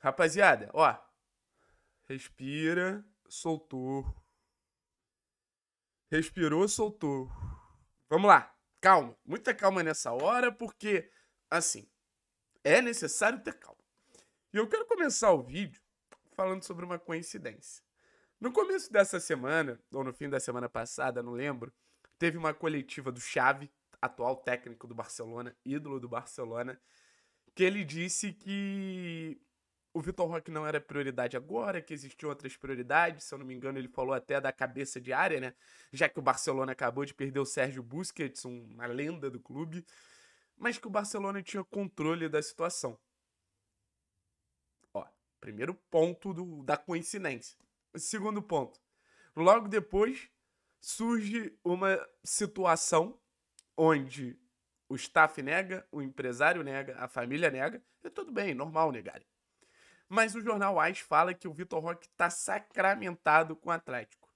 Rapaziada, ó. Respira, soltou. Respirou, soltou. Vamos lá. Calma. Muita calma nessa hora, porque, assim, é necessário ter calma. E eu quero começar o vídeo falando sobre uma coincidência. No começo dessa semana, ou no fim da semana passada, não lembro, teve uma coletiva do Xavi, atual técnico do Barcelona, ídolo do Barcelona, que ele disse que o Vitor Roque não era prioridade agora, que existiam outras prioridades, se eu não me engano, ele falou até da cabeça de área, né? Já que o Barcelona acabou de perder o Sérgio Busquets, uma lenda do clube, mas que o Barcelona tinha controle da situação. Ó, primeiro ponto do, da coincidência. segundo ponto. Logo depois surge uma situação onde o staff nega, o empresário nega, a família nega, É tudo bem, normal negarem. Mas o jornal AS fala que o Vitor Roque está sacramentado com o Atlético.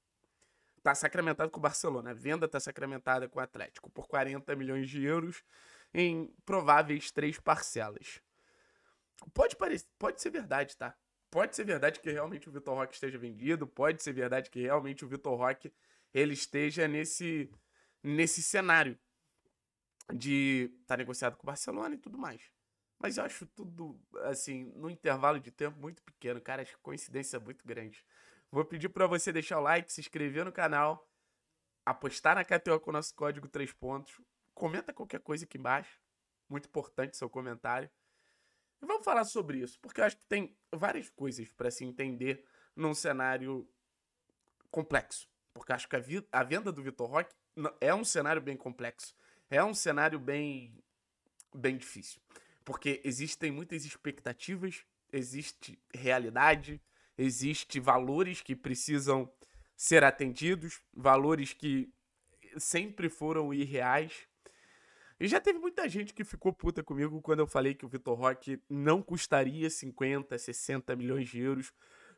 Está sacramentado com o Barcelona. A venda está sacramentada com o Atlético por 40 milhões de euros em prováveis três parcelas. Pode, parecer, pode ser verdade, tá? Pode ser verdade que realmente o Vitor Roque esteja vendido, pode ser verdade que realmente o Vitor Roque ele esteja nesse, nesse cenário de estar tá negociado com o Barcelona e tudo mais. Mas eu acho tudo, assim, num intervalo de tempo muito pequeno, cara. Acho que coincidência muito grande. Vou pedir para você deixar o like, se inscrever no canal, apostar na KTO com o nosso código 3 pontos. Comenta qualquer coisa aqui embaixo. Muito importante seu comentário. E vamos falar sobre isso, porque eu acho que tem várias coisas para se entender num cenário complexo. Porque acho que a, a venda do Vitor Roque é um cenário bem complexo. É um cenário bem, bem difícil. Porque existem muitas expectativas, existe realidade, existe valores que precisam ser atendidos, valores que sempre foram irreais. E já teve muita gente que ficou puta comigo quando eu falei que o Vitor Roque não custaria 50, 60 milhões de euros,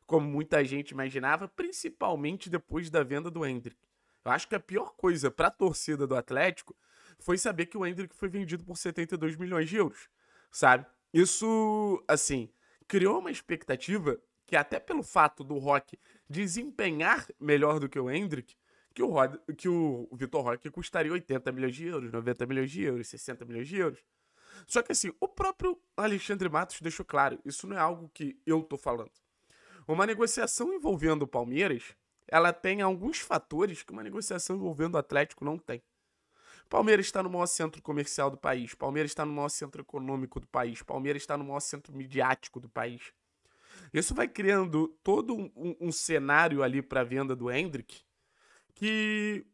como muita gente imaginava, principalmente depois da venda do Hendrick. Eu acho que a pior coisa para a torcida do Atlético foi saber que o Hendrick foi vendido por 72 milhões de euros sabe? Isso, assim, criou uma expectativa que até pelo fato do Rock desempenhar melhor do que o Hendrick, que o, Rod, que o Vitor Rock custaria 80 milhões de euros, 90 milhões de euros, 60 milhões de euros. Só que assim, o próprio Alexandre Matos deixou claro, isso não é algo que eu tô falando. Uma negociação envolvendo o Palmeiras, ela tem alguns fatores que uma negociação envolvendo o Atlético não tem. Palmeiras está no maior centro comercial do país. Palmeiras está no maior centro econômico do país. Palmeiras está no maior centro midiático do país. Isso vai criando todo um, um cenário ali para a venda do Hendrick que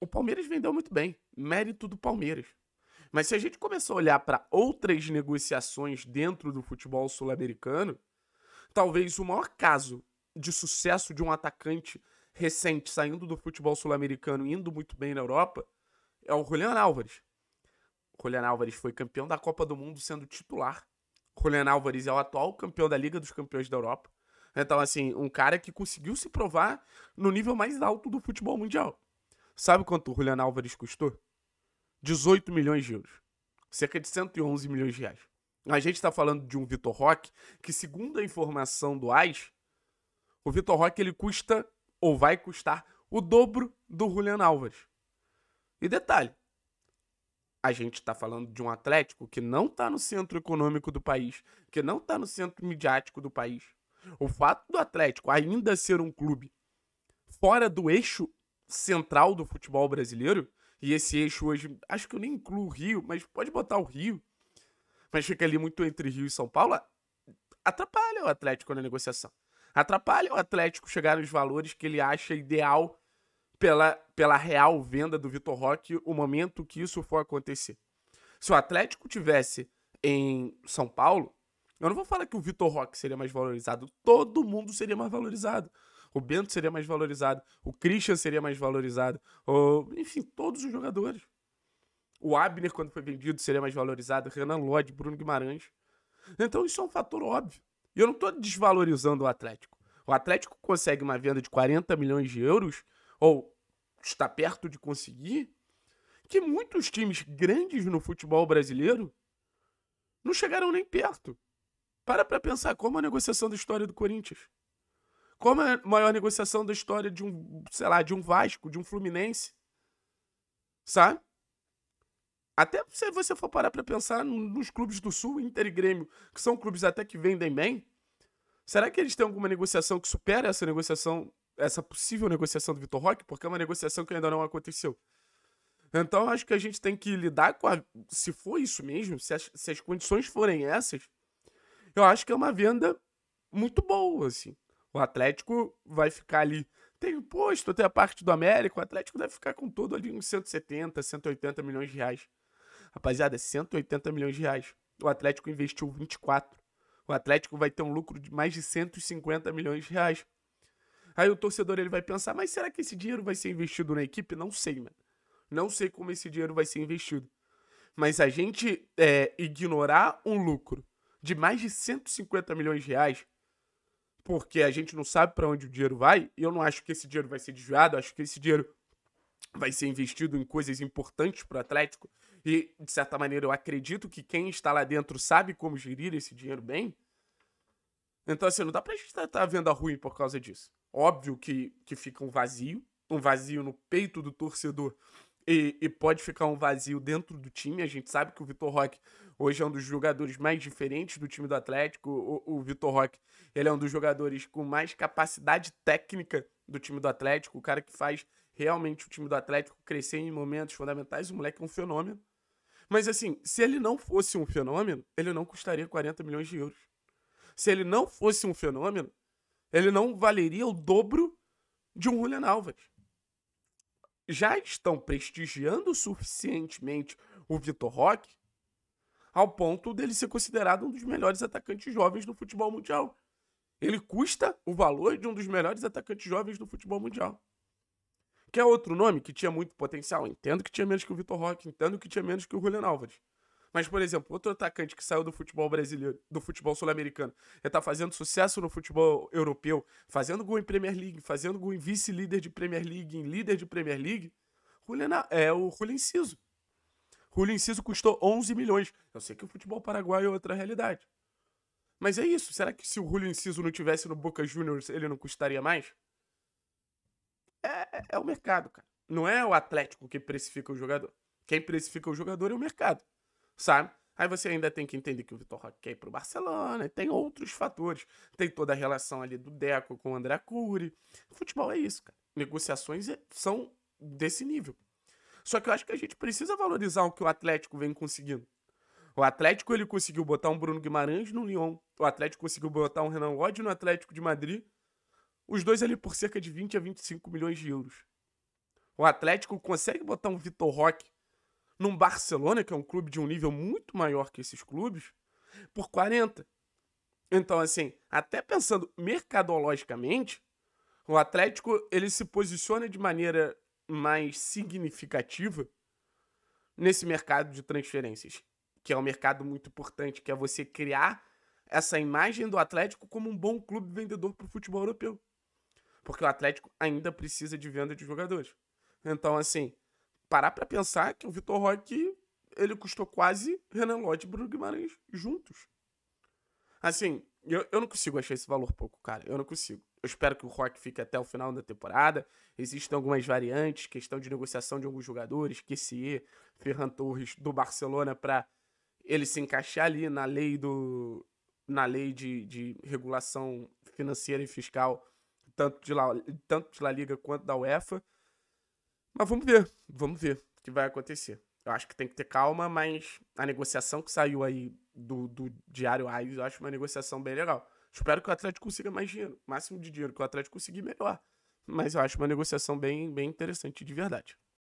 o Palmeiras vendeu muito bem. Mérito do Palmeiras. Mas se a gente começar a olhar para outras negociações dentro do futebol sul-americano, talvez o maior caso de sucesso de um atacante recente saindo do futebol sul-americano e indo muito bem na Europa é o Julian Álvares. O Julian Álvares foi campeão da Copa do Mundo sendo titular. O Julian Álvares é o atual campeão da Liga dos Campeões da Europa. Então, assim, um cara que conseguiu se provar no nível mais alto do futebol mundial. Sabe quanto o Julian Álvares custou? 18 milhões de euros. Cerca de 111 milhões de reais. A gente está falando de um Vitor Roque que, segundo a informação do AIS, o Vitor Roque ele custa ou vai custar o dobro do Julian Álvares. E detalhe, a gente está falando de um Atlético que não está no centro econômico do país, que não está no centro midiático do país. O fato do Atlético ainda ser um clube fora do eixo central do futebol brasileiro, e esse eixo hoje, acho que eu nem incluo o Rio, mas pode botar o Rio, mas fica ali muito entre Rio e São Paulo, atrapalha o Atlético na negociação. Atrapalha o Atlético chegar nos valores que ele acha ideal pela, pela real venda do Vitor Roque o momento que isso for acontecer. Se o Atlético tivesse em São Paulo, eu não vou falar que o Vitor Roque seria mais valorizado, todo mundo seria mais valorizado. O Bento seria mais valorizado, o Christian seria mais valorizado, o, enfim, todos os jogadores. O Abner, quando foi vendido, seria mais valorizado, Renan Lodge, Bruno Guimarães. Então isso é um fator óbvio. E eu não estou desvalorizando o Atlético. O Atlético consegue uma venda de 40 milhões de euros ou está perto de conseguir, que muitos times grandes no futebol brasileiro não chegaram nem perto. Para para pensar como a negociação da história do Corinthians. Como a maior negociação da história de um, sei lá, de um Vasco, de um Fluminense. Sabe? Até se você for parar para pensar nos clubes do Sul, Inter e Grêmio, que são clubes até que vendem bem, será que eles têm alguma negociação que supera essa negociação essa possível negociação do Vitor Roque, porque é uma negociação que ainda não aconteceu. Então, acho que a gente tem que lidar com a. Se for isso mesmo, se as, se as condições forem essas, eu acho que é uma venda muito boa, assim. O Atlético vai ficar ali. Tem imposto, tem a parte do América. O Atlético deve ficar com todo ali uns 170, 180 milhões de reais. Rapaziada, 180 milhões de reais. O Atlético investiu 24. O Atlético vai ter um lucro de mais de 150 milhões de reais. Aí o torcedor ele vai pensar, mas será que esse dinheiro vai ser investido na equipe? Não sei, mano. Não sei como esse dinheiro vai ser investido. Mas a gente é, ignorar um lucro de mais de 150 milhões de reais, porque a gente não sabe para onde o dinheiro vai, e eu não acho que esse dinheiro vai ser desviado, acho que esse dinheiro vai ser investido em coisas importantes para o Atlético, e de certa maneira eu acredito que quem está lá dentro sabe como gerir esse dinheiro bem. Então, assim, não dá pra gente estar tá, tá vendo a ruim por causa disso. Óbvio que, que fica um vazio, um vazio no peito do torcedor e, e, pode ficar um vazio dentro do time. A gente sabe que o Vitor Roque hoje é um dos jogadores mais diferentes do time do Atlético. O, o Vitor Roque ele é um dos jogadores com mais capacidade técnica do time do Atlético, o cara que faz realmente o time do Atlético crescer em momentos fundamentais. O moleque é um fenômeno. Mas assim, se ele não fosse um fenômeno, ele não custaria 40 milhões de euros. Se ele não fosse um fenômeno, ele não valeria o dobro de um Julian Alves. Já estão prestigiando suficientemente o Vitor Roque ao ponto dele ser considerado um dos melhores atacantes jovens do futebol mundial. Ele custa o valor de um dos melhores atacantes jovens do futebol mundial. Que é outro nome que tinha muito potencial? Entendo que tinha menos que o Vitor Roque, entendo que tinha menos que o Julian Álvares. Mas, por exemplo, outro atacante que saiu do futebol brasileiro, do futebol sul-americano, já é tá fazendo sucesso no futebol europeu, fazendo gol em Premier League, fazendo gol em vice-líder de Premier League, em líder de Premier League, Juliana, é o Julio Inciso. Julio Inciso custou 11 milhões. Eu sei que o futebol paraguaio é outra realidade. Mas é isso. Será que se o Julio Inciso não tivesse no Boca Juniors, ele não custaria mais? É, é, é o mercado, cara. Não é o Atlético que precifica o jogador. Quem precifica o jogador é o mercado sabe? Aí você ainda tem que entender que o Vitor Roque quer ir pro Barcelona, tem outros fatores. Tem toda a relação ali do Deco com o André Cury. Futebol é isso, cara. Negociações é, são desse nível. Só que eu acho que a gente precisa valorizar o que o Atlético vem conseguindo. O Atlético ele conseguiu botar um Bruno Guimarães no Lyon. O Atlético conseguiu botar um Renan Lodge no Atlético de Madrid. Os dois ali por cerca de 20 a 25 milhões de euros. O Atlético consegue botar um Vitor Roque num Barcelona, que é um clube de um nível muito maior que esses clubes, por 40. Então, assim, até pensando mercadologicamente, o Atlético ele se posiciona de maneira mais significativa nesse mercado de transferências, que é um mercado muito importante, que é você criar essa imagem do Atlético como um bom clube vendedor para o futebol europeu. Porque o Atlético ainda precisa de venda de jogadores. Então, assim, parar para pensar que o Vitor Roque ele custou quase Renan Lodge e Bruno Guimarães juntos. Assim, eu, eu não consigo achar esse valor pouco, cara. Eu não consigo. Eu espero que o Roque fique até o final da temporada. Existem algumas variantes, questão de negociação de alguns jogadores, que se Ferran Torres do Barcelona para ele se encaixar ali na lei do na lei de, de regulação financeira e fiscal tanto de, La, tanto de La Liga quanto da UEFA. Mas vamos ver, vamos ver o que vai acontecer. Eu acho que tem que ter calma, mas a negociação que saiu aí do, do Diário Aires, eu acho uma negociação bem legal. Espero que o Atlético consiga mais dinheiro. O máximo de dinheiro que o Atlético conseguir, melhor. Mas eu acho uma negociação bem, bem interessante de verdade.